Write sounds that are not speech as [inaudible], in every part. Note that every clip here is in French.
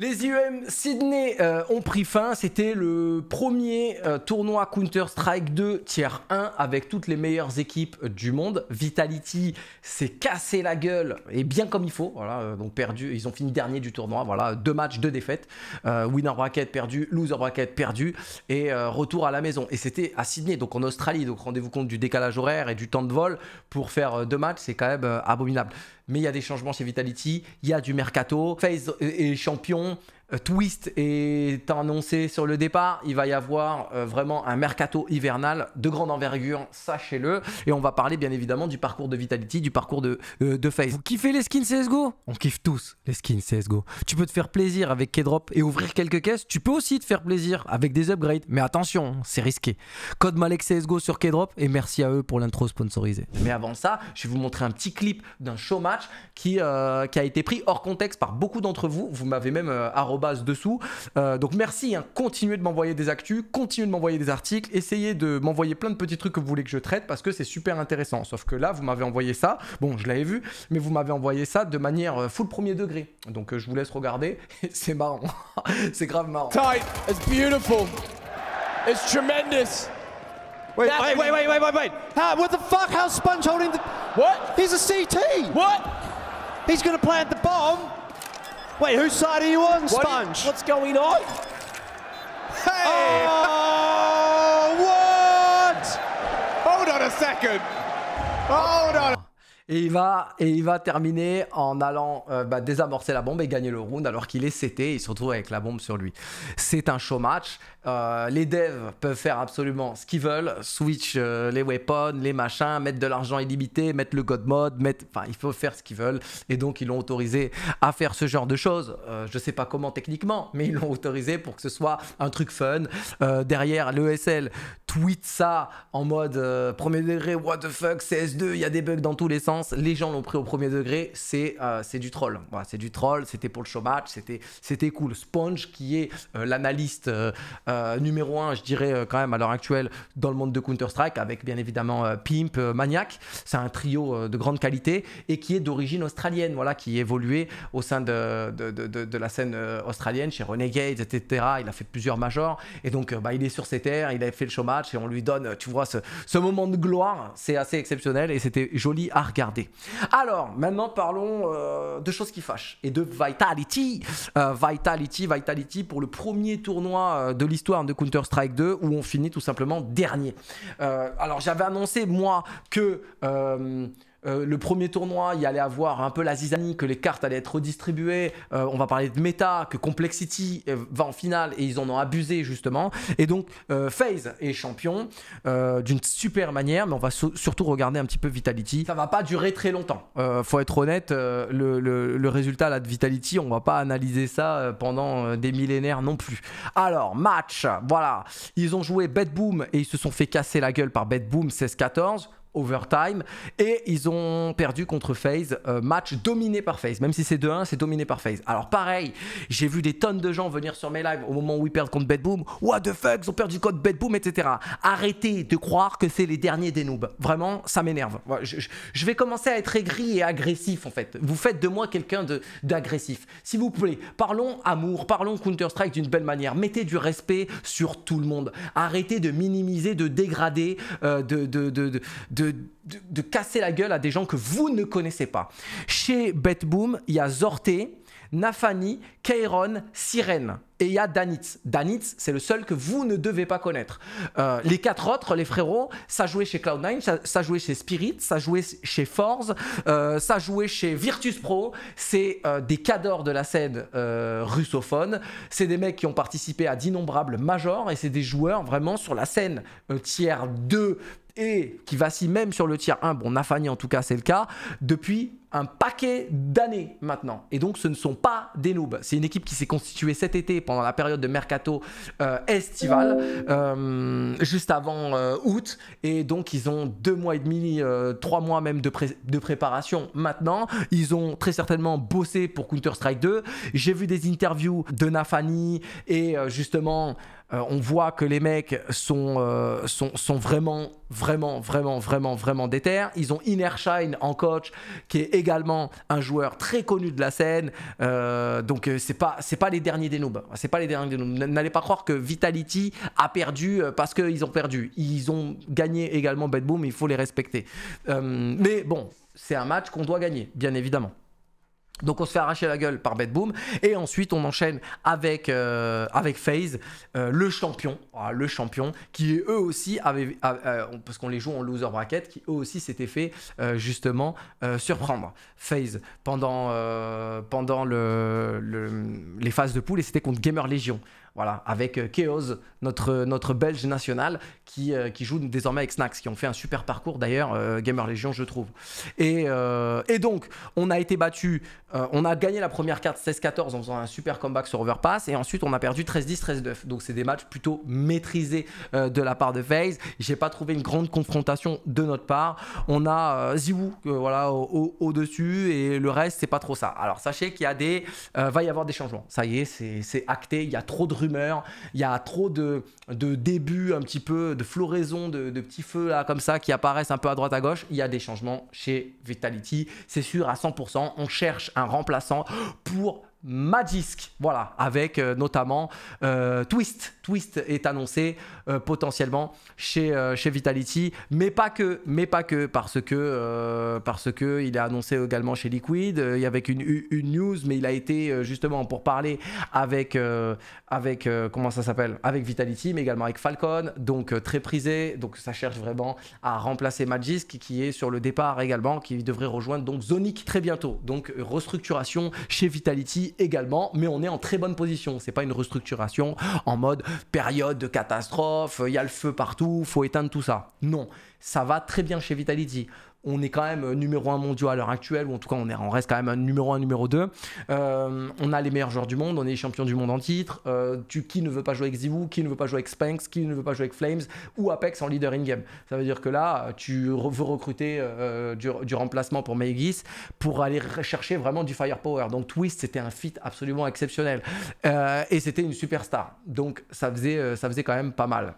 Les IEM Sydney euh, ont pris fin, c'était le premier euh, tournoi Counter-Strike 2 tiers 1 avec toutes les meilleures équipes euh, du monde. Vitality s'est cassé la gueule et bien comme il faut, voilà, donc perdu, ils ont fini dernier du tournoi, voilà, deux matchs, deux défaites, winner bracket perdu, loser bracket perdu et retour à la maison. Et c'était à Sydney, donc en Australie, donc rendez-vous compte du décalage horaire et du temps de vol pour faire deux matchs, c'est quand même abominable mais il y a des changements chez Vitality, il y a du mercato, FaZe est champion, euh, twist est annoncé sur le départ. Il va y avoir euh, vraiment un mercato hivernal de grande envergure, sachez-le. Et on va parler bien évidemment du parcours de Vitality, du parcours de, euh, de FaZe. Vous kiffez les skins CSGO On kiffe tous les skins CSGO. Tu peux te faire plaisir avec k et ouvrir quelques caisses. Tu peux aussi te faire plaisir avec des upgrades. Mais attention, hein, c'est risqué. Code Malek CSGO sur k et merci à eux pour l'intro sponsorisée. Mais avant ça, je vais vous montrer un petit clip d'un show match qui, qui a été pris hors contexte par beaucoup d'entre vous. Vous m'avez même arrobé dessous. Euh, donc merci, hein. continuez de m'envoyer des actus, continuez de m'envoyer des articles, essayez de m'envoyer plein de petits trucs que vous voulez que je traite parce que c'est super intéressant. Sauf que là, vous m'avez envoyé ça, bon, je l'avais vu, mais vous m'avez envoyé ça de manière euh, full premier degré. Donc euh, je vous laisse regarder, [laughs] c'est marrant, [laughs] c'est grave marrant. Tight, it's beautiful, it's tremendous. Wait, wait, wait, wait, wait, the fuck? How's Sponge holding the. What? He's a CT! What? He's gonna plant the bomb! Wait, whose side are you on, Sponge? What you, what's going on? Hey! Oh, what? Hold on a second. Hold on. Et il va, et il va terminer en allant euh, bah, désamorcer la bombe et gagner le round alors qu'il est CT et il se retrouve avec la bombe sur lui. C'est un show match. Euh, les devs peuvent faire absolument ce qu'ils veulent, switch euh, les weapons, les machins, mettre de l'argent illimité, mettre le god mode, enfin il faut faire ce qu'ils veulent et donc ils l'ont autorisé à faire ce genre de choses. Je je sais pas comment techniquement, mais ils l'ont autorisé pour que ce soit un truc fun. derrière l'ESL, tweet ça en mode euh, premier degré, what the fuck, CS2, il y a des bugs dans tous les sens. Les gens l'ont pris au premier degré, c'est euh, du troll. c'est du troll, c'était pour le showmatch c'était cool. Sponge, qui est euh, l'analyste numéro 1, je dirais quand même à l'heure actuelle, dans le monde de Counter-Strike, avec bien évidemment Pimp, Maniac. C'est un trio de grande qualité et qui est d'origine australienne, voilà, qui évoluait au sein de, de, la scène australienne, chez Renegade, etc. Il a fait plusieurs majors et donc bah, il est sur ses terres, il a fait le showmatch et on lui donne, tu vois, ce, ce moment de gloire. C'est assez exceptionnel et c'était joli à regarder. Alors, maintenant parlons euh, de choses qui fâchent et de Vitality. Euh, Vitality, Vitality pour le premier tournoi euh, de l'histoire de Counter-Strike 2 où on finit tout simplement dernier. alors, j'avais annoncé, moi, que... Euh, le premier tournoi, il y allait avoir un peu la zizanie, que les cartes allaient être redistribuées. Euh, on va parler de méta, que Complexity euh, va en finale et ils en ont abusé justement. Et donc Phase FaZe est champion d'une super manière, mais on va surtout regarder un petit peu Vitality. Ça va pas durer très longtemps. faut être honnête, le, résultat là de Vitality, on va pas analyser ça pendant des millénaires non plus. Alors match, voilà, ils ont joué Bad Boom et ils se sont fait casser la gueule par Bad Boom 16-14 overtime. Et ils ont perdu contre FaZe, euh, match dominé par FaZe. Même si c'est 2-1, c'est dominé par FaZe. Alors pareil, j'ai vu des tonnes de gens venir sur mes lives au moment où ils perdent contre Bedboom. What the fuck, ils ont perdu contre Bedboom, etc. Arrêtez de croire que c'est les derniers des noobs. Vraiment, ça m'énerve. Je, vais commencer à être aigri et agressif en fait. Vous faites de moi quelqu'un d'agressif. S'il vous plaît, parlons amour, parlons Counter-Strike d'une belle manière. Mettez du respect sur tout le monde. Arrêtez de minimiser, de dégrader, euh, de, de, de de, casser la gueule à des gens que vous ne connaissez pas. Chez BetBoom, il y a Zorté, Nafani, Kairon, Sirène. Et il y a Danitz. Danitz, c'est le seul que vous ne devez pas connaître. Euh, les quatre autres, les frérots, ça jouait chez Cloud9, ça, jouait chez Spirit, ça jouait chez Force, euh, ça jouait chez Virtus Pro. C'est euh, des cadors de la scène russophone. C'est des mecs qui ont participé à d'innombrables majors et c'est des joueurs vraiment sur la scène tiers 2 et qui vacille même sur le tiers 1, bon Nafani en tout cas c'est le cas, depuis un paquet d'années maintenant. Et donc, ce ne sont pas des noobs. C'est une équipe qui s'est constituée cet été pendant la période de mercato estival, euh, estivale, euh, juste avant euh, août. Et donc, ils ont deux mois et demi, trois mois même de, de, préparation maintenant. Ils ont très certainement bossé pour Counter-Strike 2. J'ai vu des interviews de Nafani et justement. on voit que les mecs sont, sont, sont, vraiment, vraiment, vraiment, vraiment, vraiment déter. Ils ont Inner en coach qui est également un joueur très connu de la scène. Euh, donc euh, c'est pas pas les derniers des noobs. Hein. C'est pas les derniers N'allez pas croire que Vitality a perdu euh, parce qu'ils ont perdu. Ils ont gagné également Bad mais Il faut les respecter. mais bon, c'est un match qu'on doit gagner, bien évidemment. Donc on se fait arracher la gueule par Boom. et ensuite on enchaîne avec euh, avec FaZe, euh, le champion, ah, le champion qui eux aussi parce qu'on les joue en loser bracket qui eux aussi s'étaient fait euh, justement surprendre FaZe pendant pendant le, les phases de poule et c'était contre Gamer Legion. Voilà, avec Chaos, notre, notre belge national, qui, qui joue désormais avec Snacks qui ont fait un super parcours d'ailleurs, Gamer Legion, je trouve. Et, et donc, on a été battu euh, on a gagné la première carte 16-14 en faisant un super comeback sur Overpass et ensuite on a perdu 13-10, 13-9. Donc c'est des matchs plutôt maîtrisés euh, de la part de FaZe. J'ai pas trouvé une grande confrontation de notre part. On a euh, Ziwoo voilà au-dessus et le reste c'est pas trop ça. Alors sachez qu'il y a des va y avoir des changements. Ça y est, c'est acté, il y a trop de rumeurs, il y a trop de de débuts un petit peu de floraison de, petits feux là comme ça qui apparaissent un peu à droite à gauche. Il y a des changements chez Vitality, c'est sûr à 100%. On cherche un remplaçant pour Magisk, voilà, avec euh, notamment euh, Twist. Twist est annoncé euh, potentiellement chez, chez Vitality, mais pas que, mais pas que, parce que, parce que il est annoncé également chez Liquid. il y avait une, news, mais il a été justement pour parler avec, avec comment ça s'appelle, avec Vitality, mais également avec Falcon, donc très prisé. Donc ça cherche vraiment à remplacer Magisk qui est sur le départ également, qui devrait rejoindre donc Zonic très bientôt. Donc restructuration chez Vitality également, mais on est en très bonne position. C'est pas une restructuration en mode période de catastrophe, il y a le feu partout, faut éteindre tout ça. Non, ça va très bien chez Vitality on est quand même euh, numéro un mondial à l'heure actuelle, ou en tout cas on, est, on reste quand même un numéro un, numéro 2. Euh, on a les meilleurs joueurs du monde, on est champion du monde en titre. Euh, tu, qui ne veut pas jouer avec Zivu, qui ne veut pas jouer avec Spanx, qui ne veut pas jouer avec Flames, ou Apex en leader in-game. Ça veut dire que là, tu veux recruter du, remplacement pour Megis pour aller rechercher vraiment du firepower. Donc Twist, c'était un fit absolument exceptionnel. et c'était une superstar. Donc ça faisait, ça faisait quand même pas mal.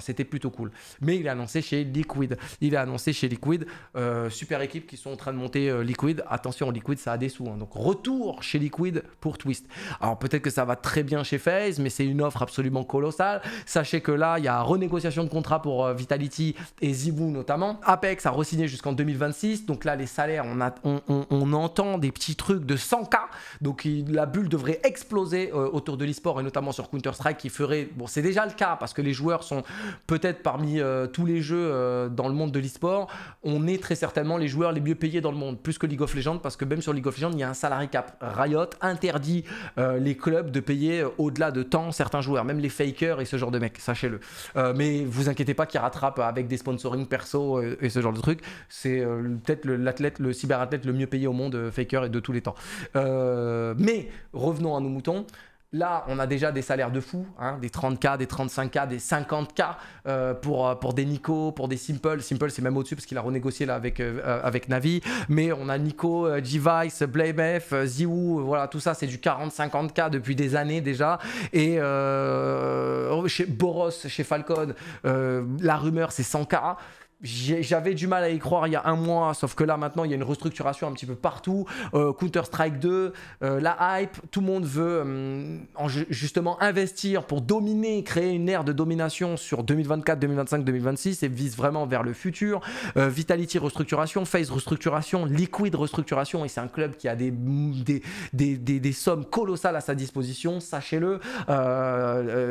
c'était plutôt cool. Mais il est annoncé chez Liquid. Il est annoncé chez Liquid euh, super équipe qui sont en train de monter euh, Liquid. Attention, Liquid, ça a des sous. Hein. Donc retour chez Liquid pour Twist. Alors peut-être que ça va très bien chez FaZe, mais c'est une offre absolument colossale. Sachez que là, il y a renégociation de contrat pour euh, Vitality et zibou notamment. Apex a re jusqu'en 2026. Donc là, les salaires, on, on, entend des petits trucs de 100K. Donc la bulle devrait exploser autour de l'esport et notamment sur Counter-Strike qui ferait... Bon, c'est déjà le cas parce que les joueurs sont peut-être parmi tous les jeux dans le monde de l'esport. On est très certainement les joueurs les mieux payés dans le monde, plus que League of Legends, parce que même sur League of Legends, il y a un salary cap. Riot interdit euh, les clubs de payer euh, au-delà de temps certains joueurs, même les fakers et ce genre de mecs, sachez-le. Euh, mais vous inquiétez pas qu'ils rattrapent avec des sponsoring perso et, ce genre de truc C'est peut-être l'athlète, le, le cyberathlète le mieux payé au monde, faker et de tous les temps. mais revenons à nos moutons. Là, on a déjà des salaires de fou, hein, des 30K, des 35K, des 50K euh, euh, pour, des Nico, pour des Simple. Simple, c'est même au-dessus parce qu'il a renégocié là avec, euh, Navi. Mais on a Nico, G-Vice, BlameF, Ziwoo, voilà, tout ça, c'est du 40-50K depuis des années déjà. Et chez Boros, chez Falcon, la rumeur, c'est 100K j'avais du mal à y croire il y a un mois, sauf que là maintenant il y a une restructuration un petit peu partout. Euh, Counter Strike 2, euh, la hype, tout le monde veut euh, justement investir pour dominer, créer une ère de domination sur 2024, 2025, 2026 et vise vraiment vers le futur. Vitality restructuration, Phase restructuration, Liquid restructuration et c'est un club qui a des sommes colossales à sa disposition, sachez-le.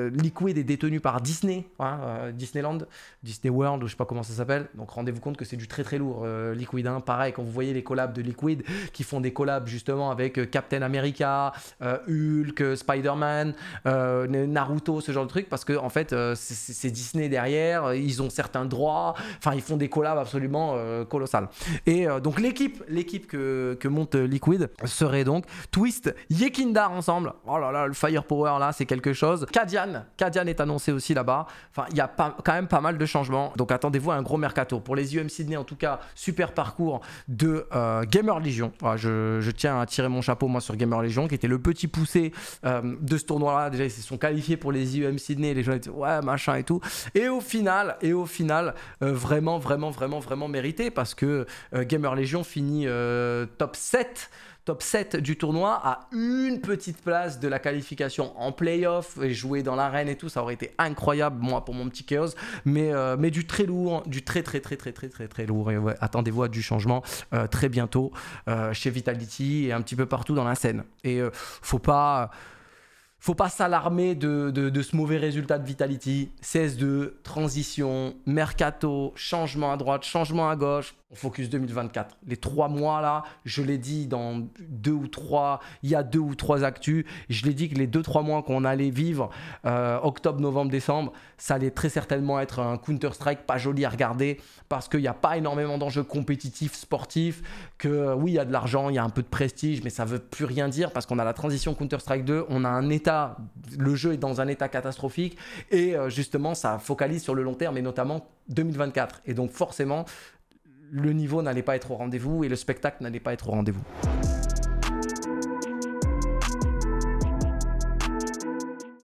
Liquid est détenu par Disney, hein, Disneyland, Disney World je sais pas comment ça s'appelle. Donc rendez-vous compte que c'est du très très lourd euh, Liquid. Hein. Pareil, quand vous voyez les collabs de Liquid qui font des collabs justement avec euh, Captain America, euh, Hulk, Spider-Man, Naruto, ce genre de truc, parce que en fait c'est Disney derrière, ils ont certains droits, enfin ils font des collabs absolument colossales. Et donc l'équipe, l'équipe que, monte Liquid serait donc Twist, Yekindar ensemble. Oh là là, le firepower là, c'est quelque chose. Kadian, Kadian est annoncé aussi là-bas. Enfin, il y a quand même pas mal de changements. Donc attendez-vous à un gros merci. Pour les UM Sydney, en tout cas, super parcours de euh, Gamer Legion. Ah, je, tiens à tirer mon chapeau, moi, sur Gamer Legion, qui était le petit poussé euh, de ce tournoi-là. Déjà, ils se sont qualifiés pour les UM Sydney. Les gens étaient ouais, machin et tout. Et au final, et au final euh, vraiment, vraiment, vraiment, vraiment mérité parce que Gamer Legion finit top 7 top 7 du tournoi à une petite place de la qualification en playoff et jouer dans l'arène et tout. Ça aurait été incroyable, moi, pour mon petit chaos. Mais, euh, mais du très lourd, du très, très, très, très, très, très, très lourd. Et attendez-vous à du changement euh, très bientôt euh, chez Vitality et un petit peu partout dans la scène. Et faut pas faut pas s'alarmer de, de, de, ce mauvais résultat de Vitality. CS2, transition, mercato, changement à droite, changement à gauche on focus 2024. Les trois mois là, je l'ai dit dans deux ou trois, il y a deux ou trois actus, je l'ai dit que les deux trois mois qu'on allait vivre, euh, octobre, novembre, décembre, ça allait très certainement être un Counter Strike pas joli à regarder parce qu'il n'y a pas énormément d'enjeux compétitifs, sportifs, que euh, oui il y a de l'argent, il y a un peu de prestige, mais ça veut plus rien dire parce qu'on a la transition Counter Strike 2, on a un état, le jeu est dans un état catastrophique et euh, justement ça focalise sur le long terme et notamment 2024. Et donc forcément, le niveau n'allait pas être au rendez-vous et le spectacle n'allait pas être au rendez-vous.